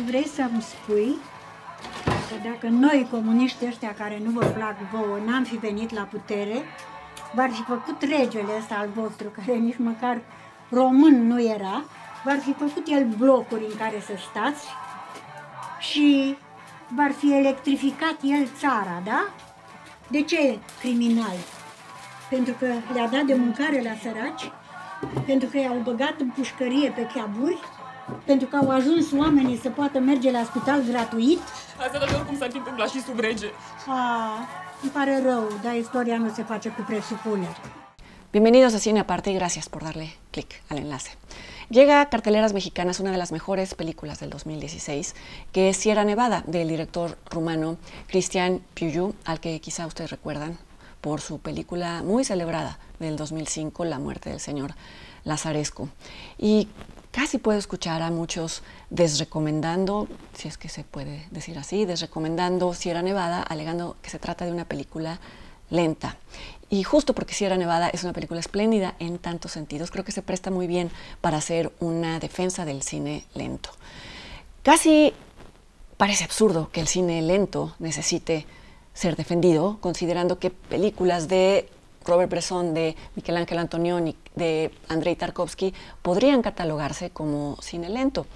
dacă vrei să-mi spui că dacă noi, comuniști ăștia care nu vă plac vouă, n-am fi venit la putere, v-ar fi făcut regele ăsta al vostru, care nici măcar român nu era, v-ar fi făcut el blocuri în care să stați și v-ar fi electrificat el țara, da? De ce criminal? Pentru că le-a dat de mâncare la săraci, pentru că i-au băgat în pușcărie pe cheaburi, pentru că au gratuit. se Bienvenidos a Cine Aparte y gracias por darle clic al enlace. Llega a Carteleras Mexicanas una de las mejores películas del 2016, que es Sierra Nevada, del director rumano Cristian Piuiu, al que quizá ustedes recuerdan por su película muy celebrada del 2005, La muerte del señor Lazarescu. Y Casi puedo escuchar a muchos desrecomendando, si es que se puede decir así, desrecomendando Sierra Nevada, alegando que se trata de una película lenta. Y justo porque Sierra Nevada es una película espléndida en tantos sentidos, creo que se presta muy bien para hacer una defensa del cine lento. Casi parece absurdo que el cine lento necesite ser defendido, considerando que películas de Robert Bresson, de Miguel Ángel Antonioni, de Andrei Tarkovsky, podrían catalogarse como cine lento.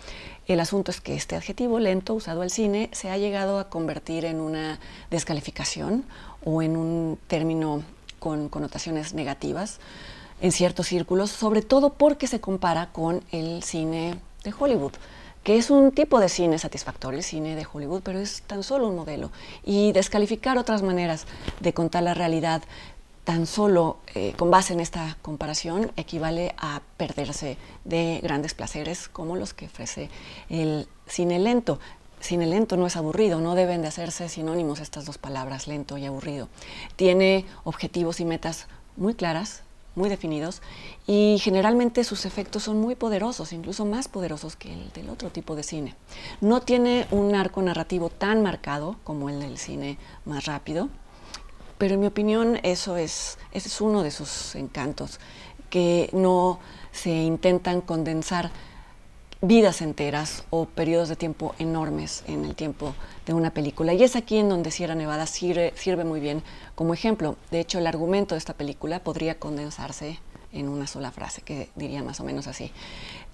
El asunto es que este adjetivo lento usado al cine se ha llegado a convertir en una descalificación o en un término con connotaciones negativas en ciertos círculos, sobre todo porque se compara con el cine de Hollywood que es un tipo de cine satisfactorio, el cine de Hollywood, pero es tan solo un modelo. Y descalificar otras maneras de contar la realidad tan solo eh, con base en esta comparación equivale a perderse de grandes placeres como los que ofrece el cine lento. Cine lento no es aburrido, no deben de hacerse sinónimos estas dos palabras, lento y aburrido. Tiene objetivos y metas muy claras, muy definidos y generalmente sus efectos son muy poderosos, incluso más poderosos que el del otro tipo de cine. No tiene un arco narrativo tan marcado como el del cine más rápido, pero en mi opinión eso es, ese es uno de sus encantos, que no se intentan condensar vidas enteras o periodos de tiempo enormes en el tiempo de una película. Y es aquí en donde Sierra Nevada sirve, sirve muy bien como ejemplo. De hecho, el argumento de esta película podría condensarse en una sola frase, que diría más o menos así.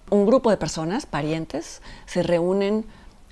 Un grupo de personas, parientes, se reúnen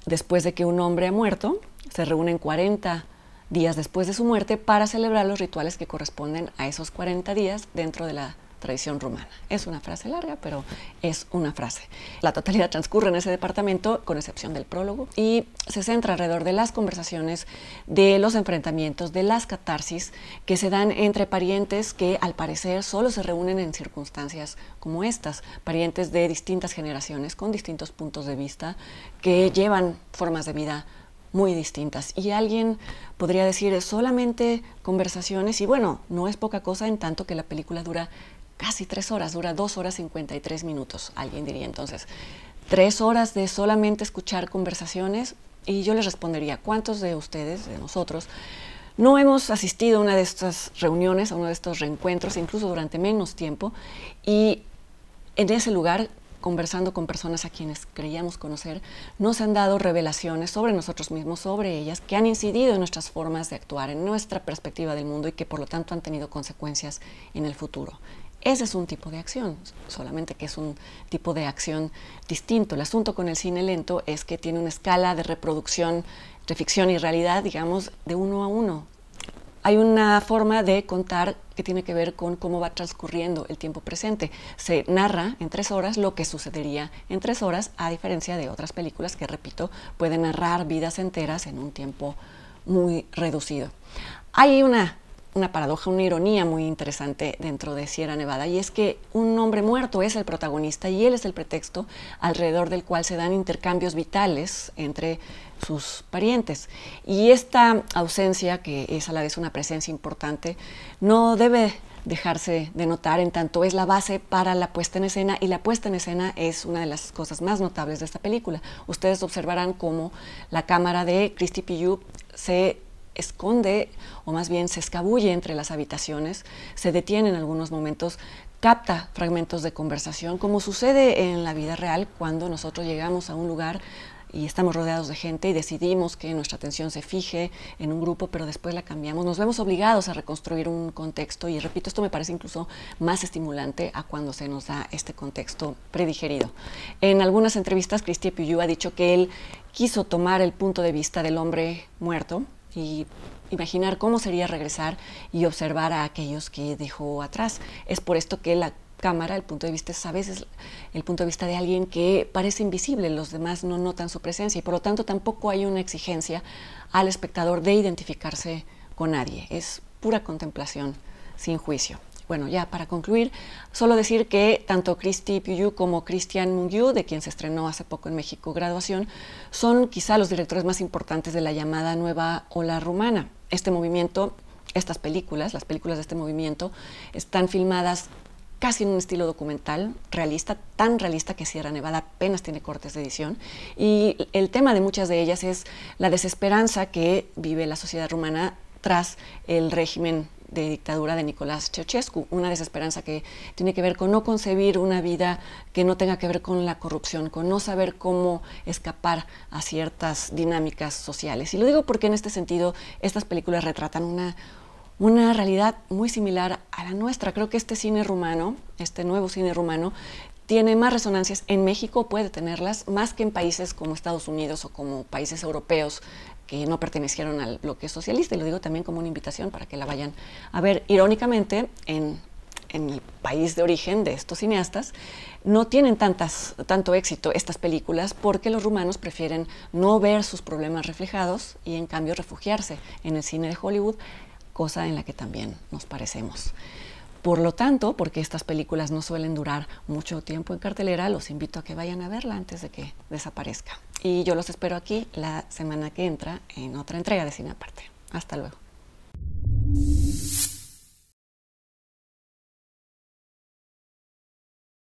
después de que un hombre ha muerto, se reúnen 40 días después de su muerte para celebrar los rituales que corresponden a esos 40 días dentro de la tradición rumana. Es una frase larga, pero es una frase. La totalidad transcurre en ese departamento, con excepción del prólogo, y se centra alrededor de las conversaciones, de los enfrentamientos, de las catarsis que se dan entre parientes que al parecer solo se reúnen en circunstancias como estas, parientes de distintas generaciones, con distintos puntos de vista, que llevan formas de vida muy distintas. Y alguien podría decir solamente conversaciones y bueno, no es poca cosa en tanto que la película dura casi tres horas, dura dos horas 53 minutos, alguien diría entonces. Tres horas de solamente escuchar conversaciones y yo les respondería, ¿cuántos de ustedes, de nosotros, no hemos asistido a una de estas reuniones, a uno de estos reencuentros, incluso durante menos tiempo, y en ese lugar conversando con personas a quienes creíamos conocer, nos han dado revelaciones sobre nosotros mismos, sobre ellas, que han incidido en nuestras formas de actuar, en nuestra perspectiva del mundo y que por lo tanto han tenido consecuencias en el futuro. Ese es un tipo de acción, solamente que es un tipo de acción distinto. El asunto con el cine lento es que tiene una escala de reproducción de ficción y realidad, digamos, de uno a uno, hay una forma de contar que tiene que ver con cómo va transcurriendo el tiempo presente. Se narra en tres horas lo que sucedería en tres horas, a diferencia de otras películas que, repito, pueden narrar vidas enteras en un tiempo muy reducido. Hay una una paradoja, una ironía muy interesante dentro de Sierra Nevada, y es que un hombre muerto es el protagonista y él es el pretexto alrededor del cual se dan intercambios vitales entre sus parientes. Y esta ausencia, que es a la vez una presencia importante, no debe dejarse de notar, en tanto es la base para la puesta en escena y la puesta en escena es una de las cosas más notables de esta película. Ustedes observarán cómo la cámara de Christy Pillou se esconde o más bien se escabulle entre las habitaciones, se detiene en algunos momentos, capta fragmentos de conversación, como sucede en la vida real cuando nosotros llegamos a un lugar y estamos rodeados de gente y decidimos que nuestra atención se fije en un grupo, pero después la cambiamos, nos vemos obligados a reconstruir un contexto y repito, esto me parece incluso más estimulante a cuando se nos da este contexto predigerido. En algunas entrevistas, Christie Puyú ha dicho que él quiso tomar el punto de vista del hombre muerto, y imaginar cómo sería regresar y observar a aquellos que dejó atrás. Es por esto que la cámara, el punto de vista es a veces el punto de vista de alguien que parece invisible, los demás no notan su presencia y por lo tanto tampoco hay una exigencia al espectador de identificarse con nadie, es pura contemplación sin juicio. Bueno, ya para concluir, solo decir que tanto Christy puiu como Christian Mungiu, de quien se estrenó hace poco en México Graduación, son quizá los directores más importantes de la llamada nueva ola rumana. Este movimiento, estas películas, las películas de este movimiento, están filmadas casi en un estilo documental, realista, tan realista que Sierra Nevada apenas tiene cortes de edición. Y el tema de muchas de ellas es la desesperanza que vive la sociedad rumana tras el régimen de dictadura de Nicolás Ceausescu, una desesperanza que tiene que ver con no concebir una vida que no tenga que ver con la corrupción, con no saber cómo escapar a ciertas dinámicas sociales. Y lo digo porque en este sentido estas películas retratan una, una realidad muy similar a la nuestra. Creo que este cine rumano, este nuevo cine rumano, tiene más resonancias en México, puede tenerlas, más que en países como Estados Unidos o como países europeos que no pertenecieron al bloque socialista. Y lo digo también como una invitación para que la vayan a ver. Irónicamente, en, en el país de origen de estos cineastas, no tienen tantas, tanto éxito estas películas porque los rumanos prefieren no ver sus problemas reflejados y en cambio refugiarse en el cine de Hollywood, cosa en la que también nos parecemos. Por lo tanto, porque estas películas no suelen durar mucho tiempo en cartelera, los invito a que vayan a verla antes de que desaparezca. Y yo los espero aquí la semana que entra en otra entrega de Cine Aparte. Hasta luego.